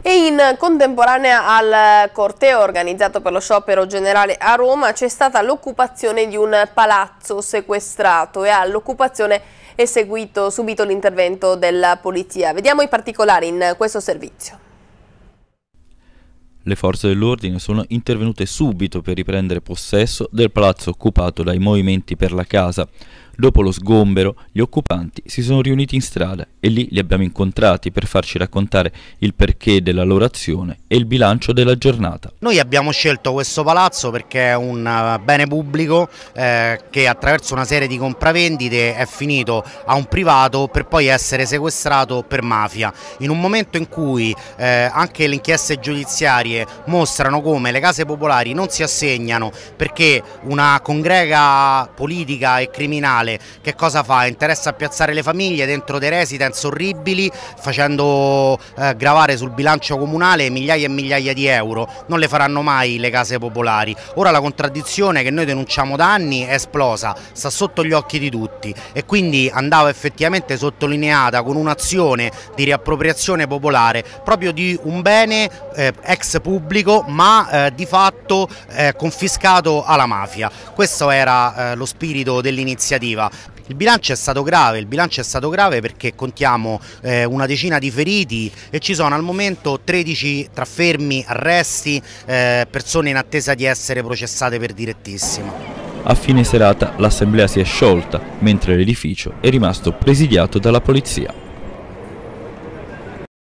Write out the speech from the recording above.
E in contemporanea al corteo organizzato per lo sciopero generale a Roma c'è stata l'occupazione di un palazzo sequestrato e all'occupazione è seguito subito l'intervento della polizia. Vediamo i particolari in questo servizio. Le forze dell'ordine sono intervenute subito per riprendere possesso del palazzo occupato dai movimenti per la casa. Dopo lo sgombero, gli occupanti si sono riuniti in strada e lì li abbiamo incontrati per farci raccontare il perché della loro azione e il bilancio della giornata. Noi abbiamo scelto questo palazzo perché è un eh, bene pubblico eh, che attraverso una serie di compravendite è finito a un privato per poi essere sequestrato per mafia. In un momento in cui eh, anche le inchieste giudiziarie storie mostrano come le case popolari non si assegnano perché una congrega politica e criminale che cosa fa? Interessa a piazzare le famiglie dentro dei residence orribili facendo eh, gravare sul bilancio comunale migliaia e migliaia di euro, non le faranno mai le case popolari. Ora la contraddizione che noi denunciamo da anni è esplosa, sta sotto gli occhi di tutti e quindi andava effettivamente sottolineata con un'azione di riappropriazione popolare proprio di un bene eh, ex pubblico ma eh, di fatto eh, confiscato alla mafia. Questo era eh, lo spirito dell'iniziativa. Il bilancio è stato grave, il bilancio è stato grave perché contiamo eh, una decina di feriti e ci sono al momento 13 tra fermi, arresti, eh, persone in attesa di essere processate per direttissima. A fine serata l'assemblea si è sciolta, mentre l'edificio è rimasto presidiato dalla polizia.